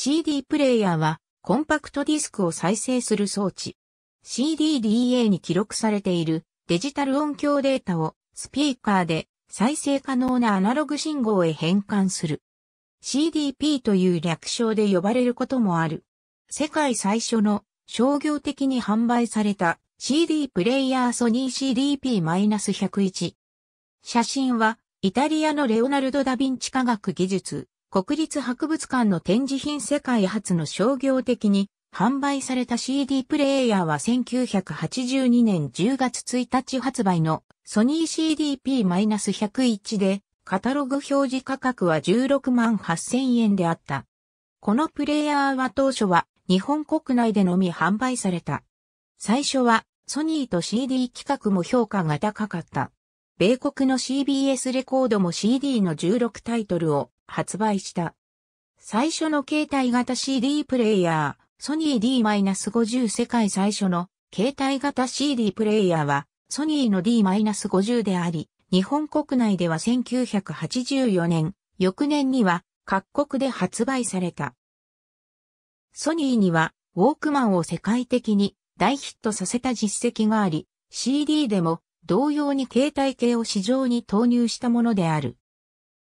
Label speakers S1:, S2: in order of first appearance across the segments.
S1: CD プレイヤーはコンパクトディスクを再生する装置。CDDA に記録されているデジタル音響データをスピーカーで再生可能なアナログ信号へ変換する。CDP という略称で呼ばれることもある。世界最初の商業的に販売された CD プレイヤーソニー CDP-101。写真はイタリアのレオナルド・ダ・ヴィンチ科学技術国立博物館の展示品世界初の商業的に販売された CD プレイヤーは1982年10月1日発売のソニー CDP-101 でカタログ表示価格は16万8000円であった。このプレイヤーは当初は日本国内でのみ販売された。最初はソニーと CD 企画も評価が高かった。米国の CBS レコードも CD の16タイトルを発売した。最初の携帯型 CD プレイヤー、ソニー D-50 世界最初の携帯型 CD プレイヤーは、ソニーの D-50 であり、日本国内では1984年、翌年には各国で発売された。ソニーには、ウォークマンを世界的に大ヒットさせた実績があり、CD でも同様に携帯系を市場に投入したものである。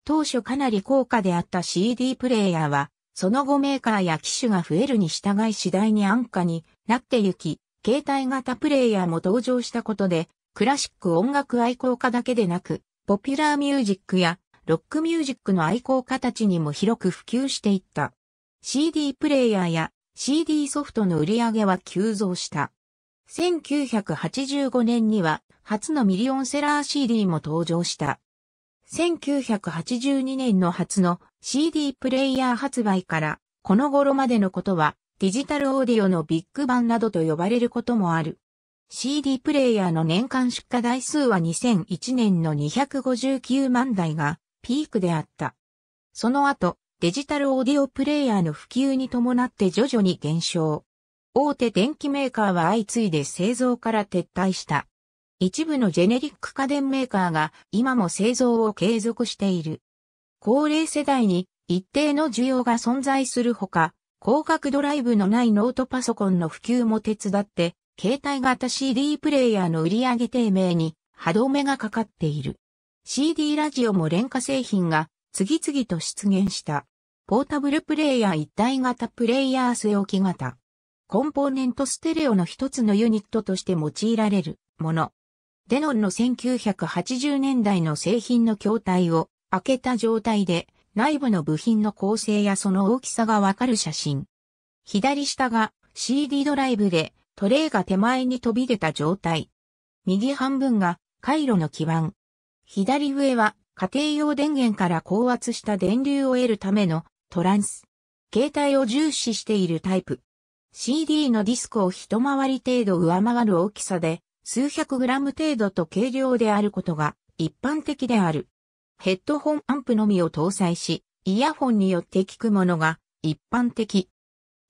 S1: 当初かなり高価であった CD プレイヤーは、その後メーカーや機種が増えるに従い次第に安価になってゆき、携帯型プレイヤーも登場したことで、クラシック音楽愛好家だけでなく、ポピュラーミュージックやロックミュージックの愛好家たちにも広く普及していった。CD プレイヤーや CD ソフトの売り上げは急増した。1985年には初のミリオンセラー CD も登場した。1982年の初の CD プレイヤー発売から、この頃までのことは、デジタルオーディオのビッグバンなどと呼ばれることもある。CD プレイヤーの年間出荷台数は2001年の259万台がピークであった。その後、デジタルオーディオプレイヤーの普及に伴って徐々に減少。大手電機メーカーは相次いで製造から撤退した。一部のジェネリック家電メーカーが今も製造を継続している。高齢世代に一定の需要が存在するほか、広角ドライブのないノートパソコンの普及も手伝って、携帯型 CD プレイヤーの売上低迷に歯止めがかかっている。CD ラジオも廉価製品が次々と出現した。ポータブルプレイヤー一体型プレイヤー据置き型。コンポーネントステレオの一つのユニットとして用いられるもの。デノンの1980年代の製品の筐体を開けた状態で内部の部品の構成やその大きさがわかる写真。左下が CD ドライブでトレイが手前に飛び出た状態。右半分が回路の基板。左上は家庭用電源から高圧した電流を得るためのトランス。携帯を重視しているタイプ。CD のディスクを一回り程度上回る大きさで数百グラム程度と軽量であることが一般的である。ヘッドホンアンプのみを搭載し、イヤホンによって聞くものが一般的。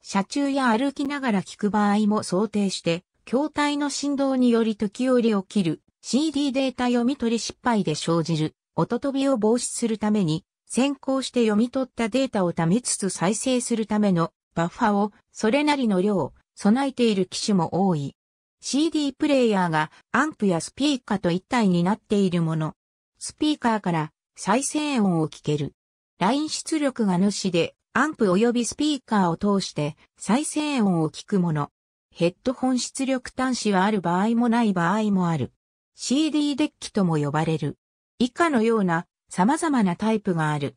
S1: 車中や歩きながら聞く場合も想定して、筐体の振動により時折起きる CD データ読み取り失敗で生じる音飛びを防止するために、先行して読み取ったデータを貯めつつ再生するためのバッファをそれなりの量、備えている機種も多い。CD プレイヤーがアンプやスピーカーと一体になっているもの。スピーカーから再生音を聞ける。ライン出力が主でアンプ及びスピーカーを通して再生音を聞くもの。ヘッドホン出力端子はある場合もない場合もある。CD デッキとも呼ばれる。以下のような様々なタイプがある。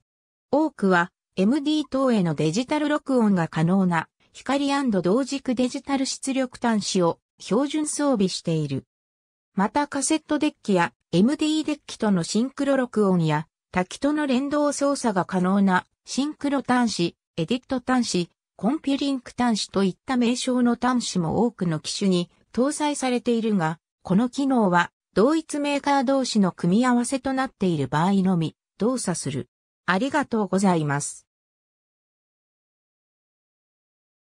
S1: 多くは MD 等へのデジタル録音が可能な光同軸デジタル出力端子を標準装備している。またカセットデッキや MD デッキとのシンクロ録音や滝との連動操作が可能なシンクロ端子、エディット端子、コンピュリンク端子といった名称の端子も多くの機種に搭載されているが、この機能は同一メーカー同士の組み合わせとなっている場合のみ動作する。ありがとうございます。